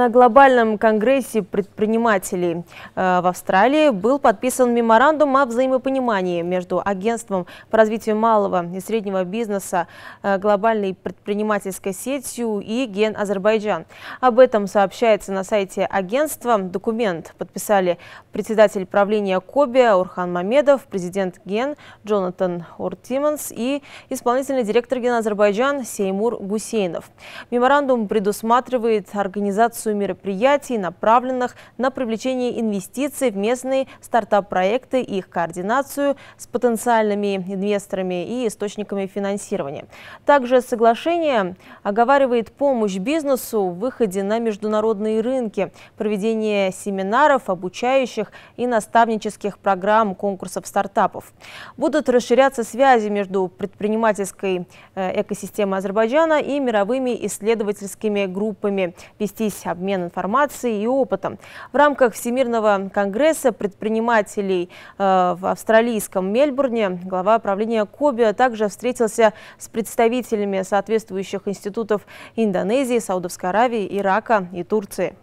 На глобальном конгрессе предпринимателей э, в Австралии был подписан меморандум о взаимопонимании между Агентством по развитию малого и среднего бизнеса, э, глобальной предпринимательской сетью и Ген Азербайджан. Об этом сообщается на сайте агентства. Документ подписали председатель правления Коби Урхан Мамедов, президент Ген Джонатан Уртиманс и исполнительный директор Ген Азербайджан Сеймур Гусейнов. Меморандум предусматривает организацию реализацию мероприятий, направленных на привлечение инвестиций в местные стартап-проекты и их координацию с потенциальными инвесторами и источниками финансирования. Также соглашение оговаривает помощь бизнесу в выходе на международные рынки, проведение семинаров, обучающих и наставнических программ конкурсов стартапов. Будут расширяться связи между предпринимательской э, экосистемой Азербайджана и мировыми исследовательскими группами, вестись обмен обмен информацией и опытом. В рамках Всемирного конгресса предпринимателей э, в австралийском Мельбурне глава правления Коби также встретился с представителями соответствующих институтов Индонезии, Саудовской Аравии, Ирака и Турции.